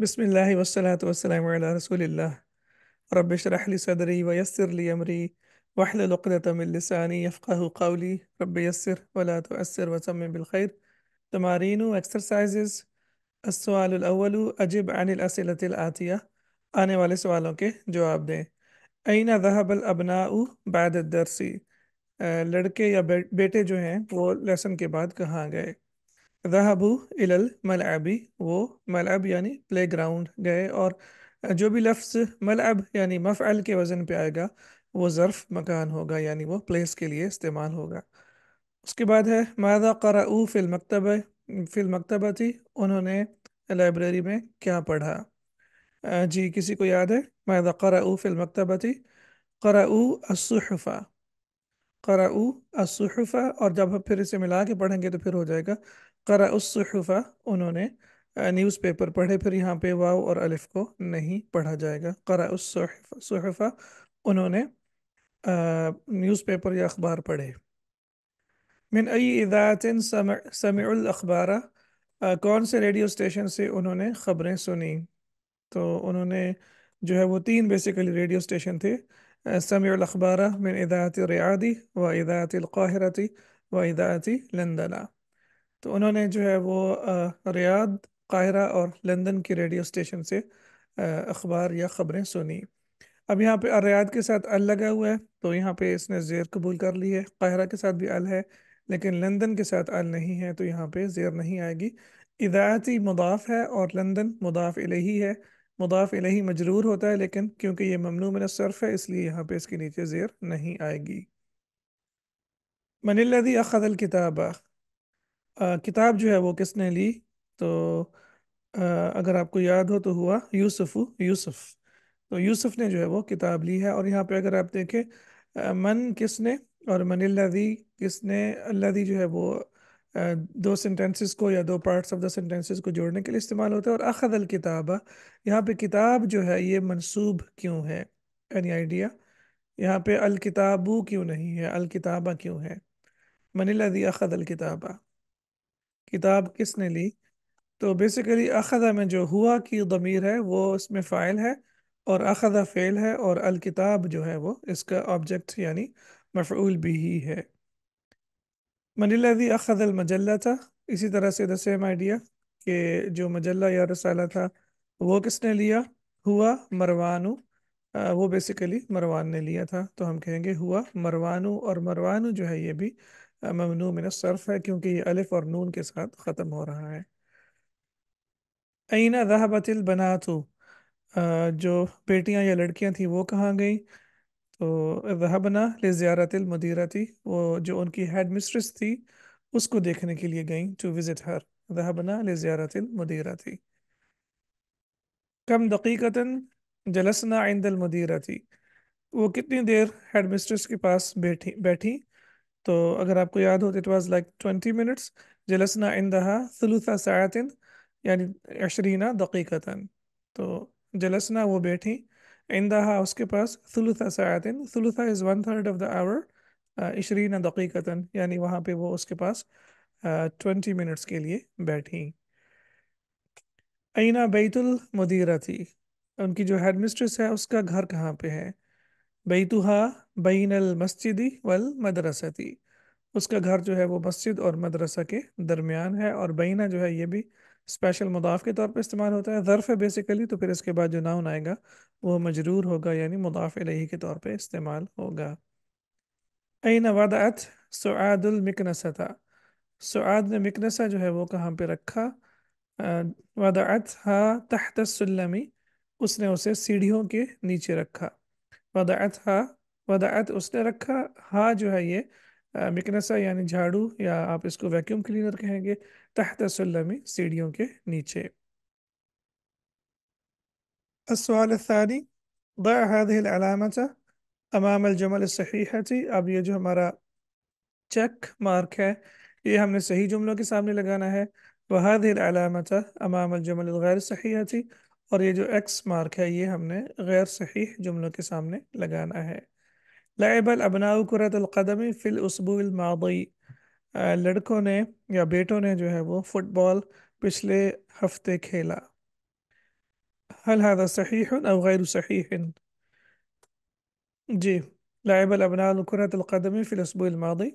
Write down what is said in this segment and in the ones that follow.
بسم اللہ والصلاة والسلام علی رسول اللہ رب شرح لی صدری ویسر لی امری وحل لقدت من لسانی یفقہ قولی رب یسر ولا تؤثر وسمی بالخیر تمارین و ایکسرسائزز السوال الاول اجب عن الاسئلت الاتیا آنے والے سوالوں کے جواب دیں این ذہب الابناء بعد الدرسی لڑکے یا بیٹے جو ہیں وہ لیسن کے بعد کہاں گئے ذہبو ال الملعبی وہ ملعب یعنی پلے گراؤنڈ گئے اور جو بھی لفظ ملعب یعنی مفعل کے وزن پہ آئے گا وہ ظرف مکان ہوگا یعنی وہ پلیس کے لیے استعمال ہوگا اس کے بعد ہے مایزا قرأو فی فل فی فل تھی انہوں نے لائبریری میں کیا پڑھا جی کسی کو یاد ہے مایزا قرأو فی فل تھی قرأو الصحفا قرأو اصحفا اور جب ہم پھر اسے ملا کے پڑھیں گے تو پھر ہو جائے گا قرا الصفہ انہوں نے نیوز پیپر پڑھے پھر یہاں پہ واو اور الف کو نہیں پڑھا جائے گا قرع الصحفہ انہوں نے نیوز پیپر یا اخبار پڑھے ای اذاعت سمع سمع الاخبار کون سے ریڈیو اسٹیشن سے انہوں نے خبریں سنی تو انہوں نے جو ہے وہ تین بیسیکلی ریڈیو اسٹیشن تھے سمع الاخبار من اذاعت ریادی و اذاعت القاہرتی و اذاعت لندنہ تو انہوں نے جو ہے وہ ریاض قاہرہ اور لندن کی ریڈیو اسٹیشن سے اخبار یا خبریں سنی اب یہاں پہ ریاض کے ساتھ ال لگا ہوا ہے تو یہاں پہ اس نے زیر قبول کر لی ہے قاہرہ کے ساتھ بھی ال ہے لیکن لندن کے ساتھ ال نہیں ہے تو یہاں پہ زیر نہیں آئے گی اداعتی مضاف ہے اور لندن مضاف الہی ہے مضاف الہی مجرور ہوتا ہے لیکن کیونکہ یہ ممنوع من الصرف ہے اس لیے یہاں پہ اس کے نیچے زیر نہیں آئے گی من الذی اخذ الکتاب کتاب جو ہے وہ کس نے لی تو اگر آپ کو یاد ہو تو ہوا یوسف یوسف تو یوسف نے جو ہے وہ کتاب لی ہے اور یہاں پہ اگر آپ دیکھیں من کس نے اور من دی کس نے اللہ جو ہے وہ دو سینٹینسز کو یا دو پارٹس آف دا سینٹینسز کو جوڑنے کے لیے استعمال ہوتا ہے اور اخذ الکتاب یہاں پہ کتاب جو ہے یہ منصوب کیوں ہے اینی آئیڈیا یہاں پہ الکتابو کیوں نہیں ہے الکتابہ کیوں ہے من دی اخذ الکتابہ کتاب کس نے لی تو بیسیکلی اخذہ میں جو ہوا کی ضمیر ہے وہ اس میں فائل ہے اور اخذہ فعل ہے اور الکتاب جو ہے وہ اس کا آبجیکٹ یعنی مفعول بھی ہی ہے مجلازی اخذ المجلہ تھا اسی طرح سے دا سیم آئیڈیا کہ جو مجلہ یا رسالہ تھا وہ کس نے لیا ہوا مروانو وہ بیسیکلی مروان نے لیا تھا تو ہم کہیں گے ہوا مروانو اور مروانو جو ہے یہ بھی ممنوع من الصرف ہے کیونکہ یہ الف اور نون کے ساتھ ختم ہو رہا ہے عینہ ذہبت البناتو جو بیٹیاں یا لڑکیاں تھیں وہ کہاں گئیں تو ذہبنا لزیارت المدیرہ تھی وہ جو ان کی ہیڈ مسٹرس تھی اس کو دیکھنے کے لیے گئیں ٹو وزٹ ہر ذہبنا لزیارت المدیرہ تھی کم دقیقتاً جلسنا عند المدیرہ تھی وہ کتنی دیر ہیڈ مسٹرس کے پاس بیٹھی بیٹھی تو اگر آپ کو یاد ہو تو it was like twenty minutes جلسنا اندہا سلوثہ سیاتن یعنی عشرینہ دقیقتاً تو جلسنا وہ بیٹھیں اندہا اس کے پاس سلوثہ سیات سلوطہ is one third of the hour عشرینہ دقیقتاً یعنی وہاں پہ وہ اس کے پاس ٹوینٹی منٹس کے لیے بیٹھیں آئینہ بیت المدیرہ تھی ان کی جو ہیڈ مسٹریس ہے اس کا گھر کہاں پہ ہے بیتوہا بین المسجد والمدرستی تھی اس کا گھر جو ہے وہ مسجد اور مدرسہ کے درمیان ہے اور بینہ جو ہے یہ بھی اسپیشل مضاف کے طور پہ استعمال ہوتا ہے ظرف ہے بیسیکلی تو پھر اس کے بعد جو ناؤن آئے گا وہ مجرور ہوگا یعنی مضاف علیہ کے طور پہ استعمال ہوگا این وضعت سعاد المکنس تھا نے مکنسہ جو ہے وہ کہاں پہ رکھا واداعت ہا تحت السلمی اس نے اسے سیڑھیوں کے نیچے رکھا ودعت ہا ودعت اس نے رکھا ہا جو ہے یہ مکنسا یعنی جھاڑو یا آپ اس کو ویکیوم کلینر کہیں گے تحت سلمی سیڑھیوں کے نیچے الثانی هذه العلامت امام الجمل صحیح اب یہ جو ہمارا چیک مارک ہے یہ ہم نے صحیح جملوں کے سامنے لگانا ہے وَهَذِهِ ہر دل الْجَمَلِ امام الجمل اور یہ جو ایکس مارک ہے یہ ہم نے غیر صحیح جملوں کے سامنے لگانا ہے لعب الابناء کرۃ القدم فی الاسبوع الماضی لڑکوں نے یا بیٹوں نے جو ہے وہ فٹ بال پچھلے ہفتے کھیلا هذا صحیح او غیر صحیح جی لعب الابناء کرۃ القدم فی الاسبوع الماضی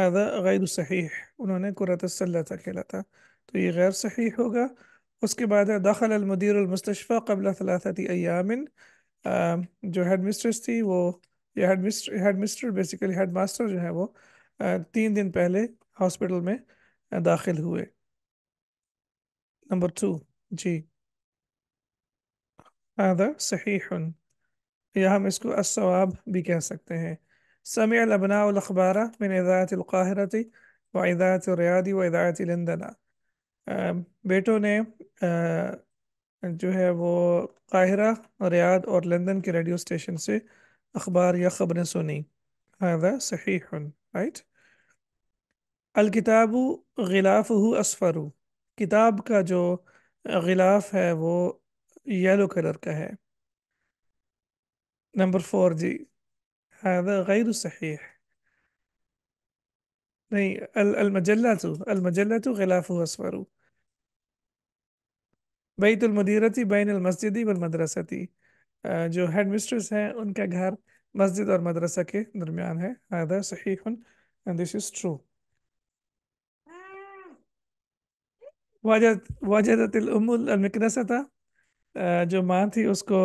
هذا غیر صحیح انہوں نے السلہ کھیلا تھا تو یہ غیر صحیح ہوگا اس کے بعد ہے دخل المدیر قبل ثلاثتی صلاحتیمن جو ہیڈ مسٹرس تھی وہ یا head mister basically head master جو ہے وہ تین دن پہلے ہاسپٹل میں داخل ہوئے نمبر ٹو جی صحیح یا ہم اس کو الصواب بھی کہہ سکتے ہیں سمع الابناء الاخبارہ من اذاعت ہدایت و اذاعت الریادی و اذاعت لندنہ بیٹوں نے جو ہے وہ قاہرہ ریاد اور لندن کے ریڈیو اسٹیشن سے اخبار یا خبریں سنی حاضہ صحیح رائٹ الکتاب غلاف ہو اسفر کتاب کا جو غلاف ہے وہ یلو کلر کا ہے نمبر فور جی حاضہ غیر صحیح نہیں المجلہ تو المجلہ تو غلاف اسفر بیت المدیرتی بین المسجدی والمدرستی جو ہیڈ مسٹرس ہیں ان کا گھر مسجد اور مدرسہ کے درمیان ہے ہادہ صحیح اینڈ دس از ٹرو واجد واجدت الام المکنسہ تھا جو ماں تھی اس کو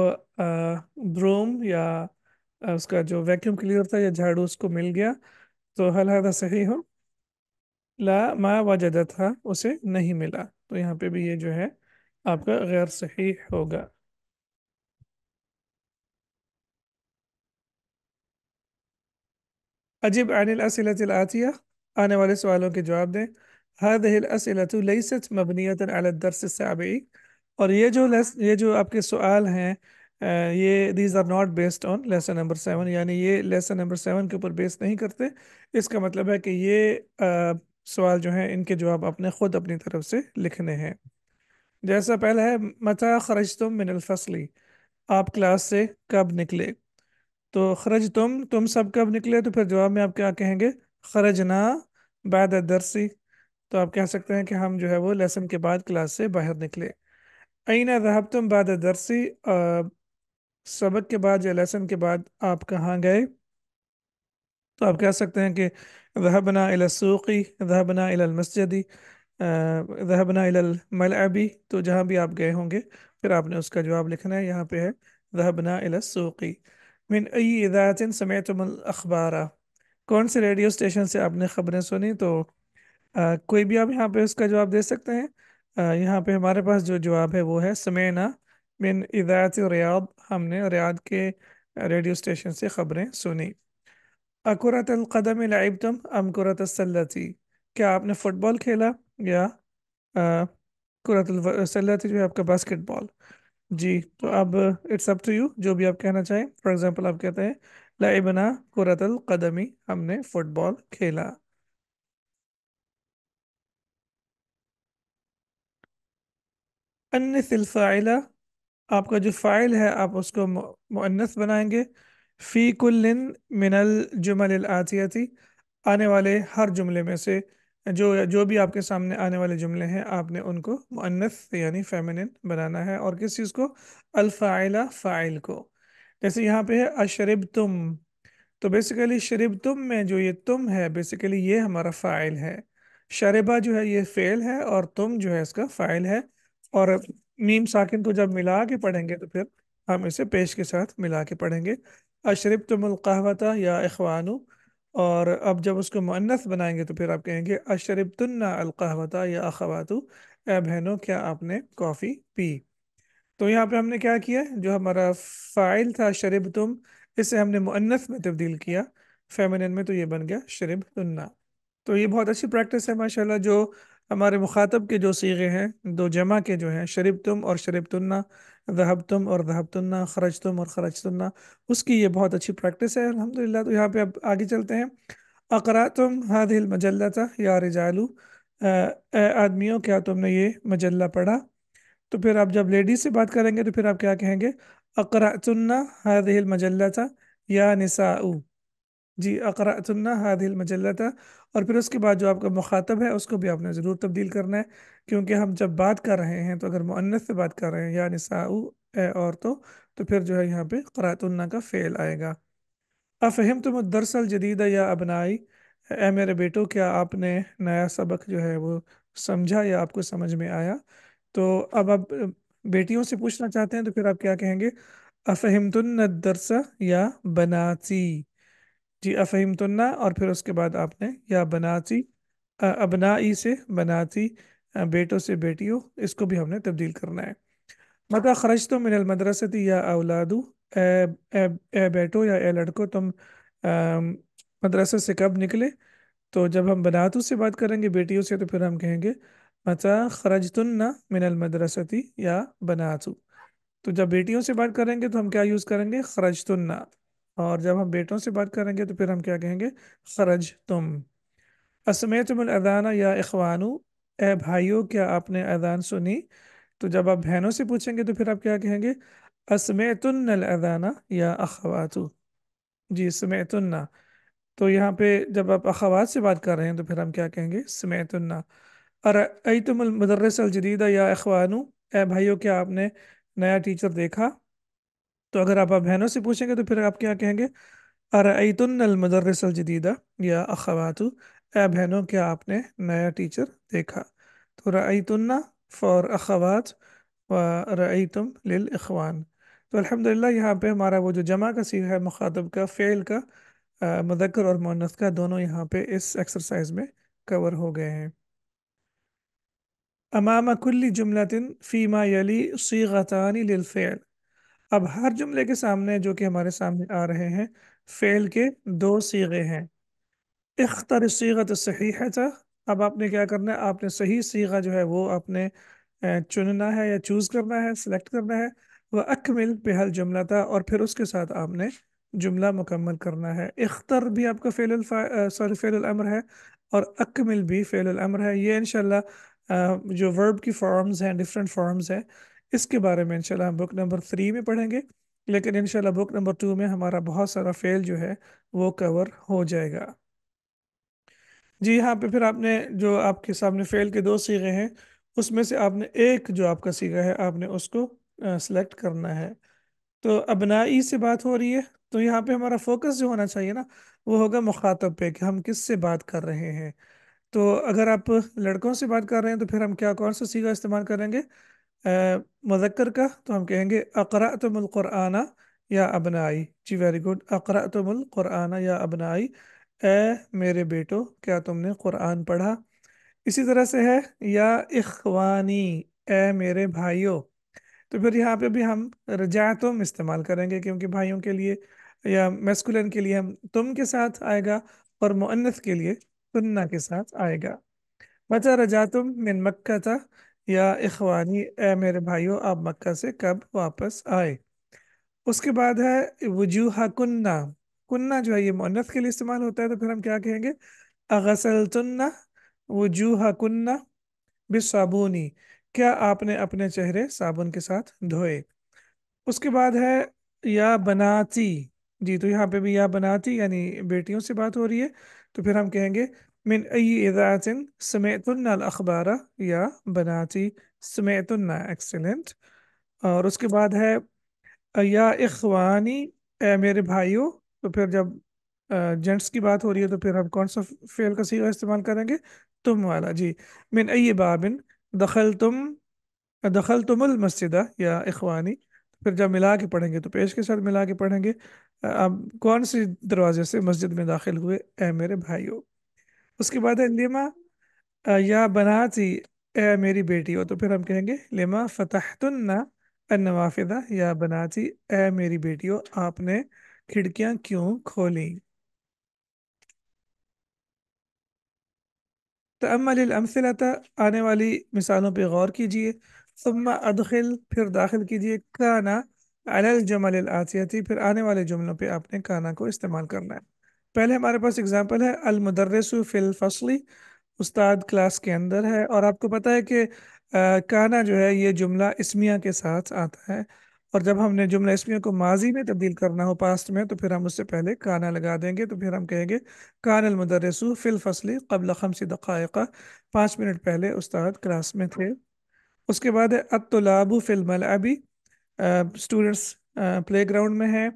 بروم یا اس کا جو ویکیوم کلیئر تھا یا جھاڑو اس کو مل گیا تو حل حادہ صحیح ہو لا ما وجدہ تھا اسے نہیں ملا تو یہاں پہ بھی یہ جو ہے آپ کا غیر صحیح ہوگا عجیب عن الاسئلة الاتية آنے والے سوالوں کے جواب دیں هذه الاسئلة ليست مبنية على الدرس السابع اور یہ جو یہ جو آپ کے سوال ہیں یہ these are not based on lesson number 7 یعنی یہ lesson number 7 کے اوپر بیس نہیں کرتے اس کا مطلب ہے کہ یہ سوال جو ہیں ان کے جواب اپنے خود اپنی طرف سے لکھنے ہیں جیسا پہلا ہے متا خرج تم من الفصلی آپ کلاس سے کب نکلے تو خرج تم تم سب کب نکلے تو پھر جواب میں آپ کیا کہیں گے خرج نہ درسی تو آپ کہہ سکتے ہیں کہ ہم جو ہے وہ لیسن کے بعد کلاس سے باہر نکلے عین راہب تم بعد درسی سبق کے بعد یا لیسن کے بعد آپ کہاں گئے تو آپ کہہ سکتے ہیں کہ ذہبنا السوقی ذہبنا المسجدی ذہبنا الملعبی تو جہاں بھی آپ گئے ہوں گے پھر آپ نے اس کا جواب لکھنا ہے یہاں پہ ہے ذہبنا السوقی من ای ایدایت سمیتم اخبار کون سے ریڈیو اسٹیشن سے آپ نے خبریں سنی تو کوئی بھی آپ یہاں پہ اس کا جواب دے سکتے ہیں یہاں پہ ہمارے پاس جو جواب ہے وہ ہے سمینا من ہدایت ریاض ہم نے ریاض کے ریڈیو اسٹیشن سے خبریں سنی اکرت القدم لعبتم ام کرت السلتی کیا آپ نے فٹ بال کھیلا یا کرت السلتی جو ہے آپ کا باسکٹ بال جی تو اب اٹس اپ ٹو یو جو بھی آپ کہنا چاہیں فار ایگزامپل آپ کہتے ہیں لعبنا کرت القدمی ہم نے فٹ بال کھیلا انس الفاعلہ آپ کا جو فائل ہے آپ اس کو مؤنث بنائیں گے فی کل من الجمل العطیتی آنے والے ہر جملے میں سے جو جو بھی آپ کے سامنے آنے والے جملے ہیں آپ نے ان کو منف یعنی فیمنن بنانا ہے اور کس چیز کو الفاعلہ فائل کو جیسے یہاں پہ ہے اشرب تم تو بیسیکلی شرب تم میں جو یہ تم ہے بیسیکلی یہ ہمارا فائل ہے شربہ جو ہے یہ فعل ہے اور تم جو ہے اس کا فائل ہے اور میم ساکن کو جب ملا کے پڑھیں گے تو پھر ہم اسے پیش کے ساتھ ملا کے پڑھیں گے اشرب تم الکاوتہ یا اخوانو اور اب جب اس کو منت بنائیں گے تو پھر آپ کہیں گے اشریپتنا الکاوتہ یا اخواتو اے بہنوں کیا آپ نے کافی پی تو یہاں پہ ہم نے کیا کیا جو ہمارا فائل تھا شرب تم اسے ہم نے منس میں تبدیل کیا فیمنن میں تو یہ بن گیا شرب تنہ تو یہ بہت اچھی پریکٹس ہے ماشاءاللہ جو ہمارے مخاطب کے جو سیغے ہیں دو جمع کے جو ہیں شرب تم اور شرب تنہ ذہب تم اور ذہب تن خرج تم اور خرج تنہنا اس کی یہ بہت اچھی پریکٹس ہے الحمد للہ تو یہاں پہ اب آگے چلتے ہیں اقرا تم ہاد دل مجلتا یا رجالو اے آدمیوں کیا تم نے یہ مجلہ پڑھا تو پھر آپ جب لیڈیز سے بات کریں گے تو پھر آپ کیا کہیں گے اقرا ہر ہاد مجلتا یا نساؤ جی اقراتنّا ہاتھ دل تھا اور پھر اس کے بعد جو آپ کا مخاطب ہے اس کو بھی آپ نے ضرور تبدیل کرنا ہے کیونکہ ہم جب بات کر رہے ہیں تو اگر معنت سے بات کر رہے ہیں یا نساؤ اے عورتوں تو پھر جو ہے یہاں پہ قرأۃ کا فعل آئے گا افہم تم الدرس جدیدہ یا ابنائی اے میرے بیٹو کیا آپ نے نیا سبق جو ہے وہ سمجھا یا آپ کو سمجھ میں آیا تو اب آپ بیٹیوں سے پوچھنا چاہتے ہیں تو پھر آپ کیا کہیں گے افہمتن الدرس یا بناتی جی افہیم تنہ اور پھر اس کے بعد آپ نے یا بناتی ابنائی سے بناتی بیٹوں سے بیٹیوں اس کو بھی ہم نے تبدیل کرنا ہے متا خرج تو من مدرستی یا اولادو اے اے اے بیٹو یا اے لڑکو تم مدرست سے کب نکلے تو جب ہم بناتو سے بات کریں گے بیٹیوں سے تو پھر ہم کہیں گے متا خرج تنہ من مدرستی یا بناتو تو جب بیٹیوں سے بات کریں گے تو ہم کیا یوز کریں گے خرج تنہا اور جب ہم بیٹوں سے بات کریں گے تو پھر ہم کیا کہیں گے خرج تم اسمیتم ملادانہ یا اخوانو اے بھائیو کیا آپ نے اذان سنی تو جب آپ بہنوں سے پوچھیں گے تو پھر آپ کیا کہیں گے اسمیتن الن یا اخواتو جی سمیتن تو یہاں پہ جب آپ اخوات سے بات کر رہے ہیں تو پھر ہم کیا کہیں گے سمیت النا ایتم المدرس الجدیدہ یا اخوانو اے بھائیو کیا آپ نے نیا ٹیچر دیکھا تو اگر آپ بہنوں سے پوچھیں گے تو پھر آپ کیا کہیں گے ارعیتن المدرس الجدیدہ یا اخوات اے بہنوں کیا آپ نے نیا ٹیچر دیکھا تو رعیتن فور اخوات و رعیتم للاخوان لخوان تو الحمدللہ یہاں پہ ہمارا وہ جو جمع کا سی ہے مخاطب کا فعل کا مذکر اور مونس کا دونوں یہاں پہ اس ایکسرسائز میں کور ہو گئے ہیں امام کلی جملہ فیما یلی سی للفعل اب ہر جملے کے سامنے جو کہ ہمارے سامنے آ رہے ہیں فعل کے دو سیغے ہیں اختر سیغت صحیح ہے تھا اب آپ نے کیا کرنا ہے آپ نے صحیح سیغہ جو ہے وہ آپ نے چننا ہے یا چوز کرنا ہے سلیکٹ کرنا ہے وہ اکمل پہل جملہ تھا اور پھر اس کے ساتھ آپ نے جملہ مکمل کرنا ہے اختر بھی آپ کا فعل الفا سوری فعل العمر ہے اور اکمل بھی فعل الامر ہے یہ انشاءاللہ جو ورب کی فارمز ہیں ڈفرینٹ فارمز ہیں اس کے بارے میں انشاءاللہ ہم بک نمبر تھری میں پڑھیں گے لیکن انشاءاللہ بک نمبر ٹو میں ہمارا بہت سارا فیل جو ہے وہ کور ہو جائے گا جی یہاں پہ پھر آپ نے جو آپ کے سامنے فیل کے دو سیغے ہیں اس میں سے آپ نے ایک جو آپ کا سیگا ہے آپ نے اس کو سلیکٹ کرنا ہے تو ابنائی سے بات ہو رہی ہے تو یہاں پہ ہمارا فوکس جو ہونا چاہیے نا وہ ہوگا مخاطب پہ کہ ہم کس سے بات کر رہے ہیں تو اگر آپ لڑکوں سے بات کر رہے ہیں تو پھر ہم کیا کون سا سیگا استعمال کریں گے مذکر کا تو ہم کہیں گے اقرأتم القرآن یا ابنائی ابنائی جی ویری القرآن یا اے میرے بیٹو کیا تم نے قرآن پڑھا اسی طرح سے ہے یا اخوانی اے میرے بھائیو تو پھر یہاں پہ بھی ہم رجعتم استعمال کریں گے کیونکہ بھائیوں کے لیے یا میسکولن کے لیے ہم تم کے ساتھ آئے گا اور مؤنث کے لیے تنہ کے ساتھ آئے گا بچہ رجا تم مین تھا یا اخوانی اے میرے بھائیو آپ مکہ سے کب واپس آئے اس کے بعد ہے وجوہ کنہ کنہ جو ہے یہ مونت کے لیے استعمال ہوتا ہے تو پھر ہم کیا کہیں گے وجوہ کنہ بے کیا آپ نے اپنے چہرے صابن کے ساتھ دھوئے اس کے بعد ہے یا بناتی جی تو یہاں پہ بھی یا بناتی یعنی بیٹیوں سے بات ہو رہی ہے تو پھر ہم کہیں گے من ای اذاعت سمیتن الا اخبارہ یا بناتی سمیتن النا اور اس کے بعد ہے یا اخوانی اے میرے بھائیوں تو پھر جب جینٹس کی بات ہو رہی ہے تو پھر ہم کون سا فعل کا کا استعمال کریں گے تم والا جی من ای بابن دخل تم دخل تم یا اخوانی پھر جب ملا کے پڑھیں گے تو پیش کے ساتھ ملا کے پڑھیں گے اب کون سے دروازے سے مسجد میں داخل ہوئے اے میرے بھائیو اس کے بعد ہے یا بنا تھی اے میری بیٹی ہو تو پھر ہم کہیں گے لیما النوافذہ یا بنا تھی اے میری بیٹی ہو آپ نے کھڑکیاں کیوں کھولیں تو اما آنے والی مثالوں پہ غور کیجئے ثم ادخل پھر داخل کیجئے کانا علی الجمل الاتیتی پھر آنے والے جملوں پہ آپ نے کانا کو استعمال کرنا ہے پہلے ہمارے پاس اگزامپل ہے المدرس فی الفصلی استاد کلاس کے اندر ہے اور آپ کو پتہ ہے کہ کانا جو ہے یہ جملہ اسمیہ کے ساتھ آتا ہے اور جب ہم نے جملہ اسمیہ کو ماضی میں تبدیل کرنا ہو پاسٹ میں تو پھر ہم اس سے پہلے کانا لگا دیں گے تو پھر ہم کہیں گے کان المدرس فی الفصلی قبل خمس دقائق پانچ منٹ پہلے استاد کلاس میں تھے اس کے بعد ہے اتلاب فی الملعبی اسٹوڈنٹس پلے گراؤنڈ میں ہیں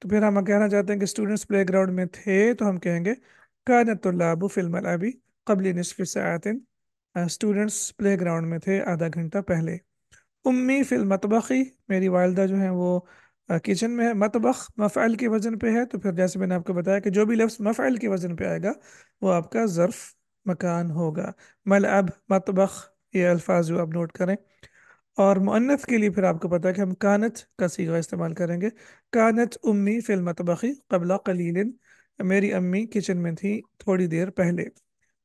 تو پھر ہم کہنا چاہتے ہیں کہ اسٹوڈنٹس پلے گراؤنڈ میں تھے تو ہم کہیں گے کانت اللہ فلم العبی قبل نصف ساعتن آتن اسٹوڈنٹس پلے گراؤنڈ میں تھے آدھا گھنٹہ پہلے امی فی مطبخی میری والدہ جو ہیں وہ کچن میں ہے مطبخ مفعل کے وزن پہ ہے تو پھر جیسے میں نے آپ کو بتایا کہ جو بھی لفظ مفعل کے وزن پہ آئے گا وہ آپ کا ظرف مکان ہوگا ملعب مطبخ یہ الفاظ جو آپ نوٹ کریں اور معنف کے لیے پھر آپ کو پتہ کہ ہم کانت کا سیگا استعمال کریں گے کانت امی فی المطبخی قبل قلیل میری امی کچن میں تھی تھوڑی دیر پہلے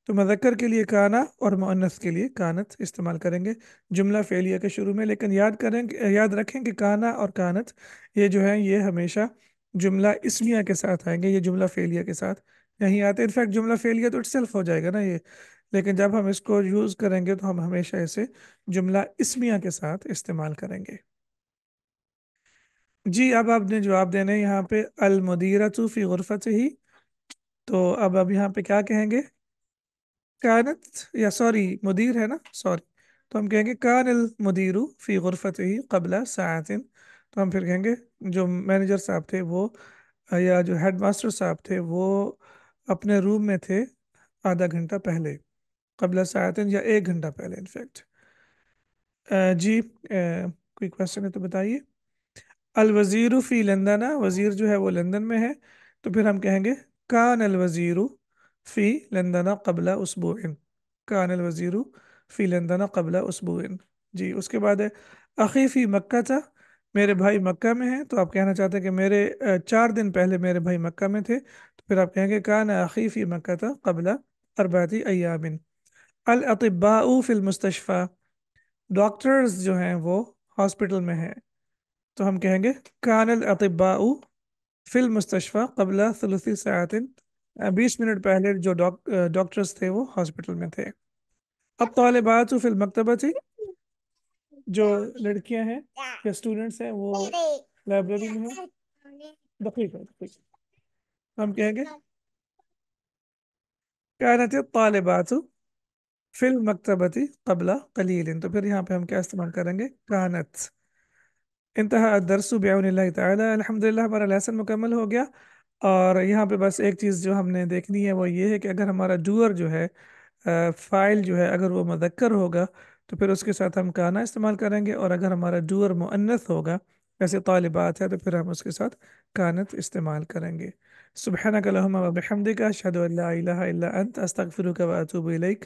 تو مذکر کے لیے کانا اور معنف کے لیے کانت استعمال کریں گے جملہ فعلیہ کے شروع میں لیکن یاد کریں یاد رکھیں کہ کانا اور کانت یہ جو ہے یہ ہمیشہ جملہ اسمیہ کے ساتھ آئیں گے یہ جملہ فعلیہ کے ساتھ نہیں آتے انفیکٹ جملہ فیلیا تو اٹ سیلف ہو جائے گا نا یہ لیکن جب ہم اس کو یوز کریں گے تو ہم ہمیشہ اسے جملہ اسمیہ کے ساتھ استعمال کریں گے جی اب آپ نے جواب دینے یہاں پہ المدیرتو فی غرفت ہی تو اب اب یہاں پہ کیا کہیں گے کانت یا سوری مدیر ہے نا سوری تو ہم کہیں گے کان المدیرو فی غرفت ہی قبل ساعت تو ہم پھر کہیں گے جو مینیجر صاحب تھے وہ یا جو ہیڈ ماسٹر صاحب تھے وہ اپنے روم میں تھے آدھا گھنٹہ پہلے قبل ساعتن یا ایک گھنٹہ پہلے انفیکٹ جی کوئی کوشچن ہے تو بتائیے الوزیر فی لندن وزیر جو ہے وہ لندن میں ہے تو پھر ہم کہیں گے کان الوزیر فی لندن قبل اسبوعن کان الوزیر فی لندن قبل اسبوعن جی اس کے بعد ہے اخی فی مکہ تھا میرے بھائی مکہ میں ہیں تو آپ کہنا چاہتے ہیں کہ میرے چار دن پہلے میرے بھائی مکہ میں تھے تو پھر آپ کہیں گے کان اخی فی مکہ تھا قبل ارباتی ایامن الاطباء فی المستشفی ڈاکٹرز جو ہیں وہ ہاسپٹل میں ہیں تو ہم کہیں گے کان الاطباء فی المستشفی قبل ثلثی بیس منٹ پہلے جو ڈاکٹرز تھے وہ ہاسپٹل میں تھے اب طالبات فی المکتبہ تھی جو لڑکیاں ہیں یا اسٹوڈینٹس ہیں وہ لائبریری میں ہیں دقیق دقیق ہے ہم کہیں گے کانت الطالبات فلم مکتبتی قبلہ قلیل تو پھر یہاں پہ ہم کیا استعمال کریں گے کانت انتہا درس بیعون اللہ تعالی الحمدللہ ہمارا لیسن مکمل ہو گیا اور یہاں پہ بس ایک چیز جو ہم نے دیکھنی ہے وہ یہ ہے کہ اگر ہمارا ڈور جو ہے فائل جو ہے اگر وہ مذکر ہوگا تو پھر اس کے ساتھ ہم کانا استعمال کریں گے اور اگر ہمارا ڈور مؤنث ہوگا جیسے طالبات ہے تو پھر ہم اس کے ساتھ کانت استعمال کریں گے سبحانک اللہم و کا شہد اللہ الہ الا انت استغفرک و اتوب الیک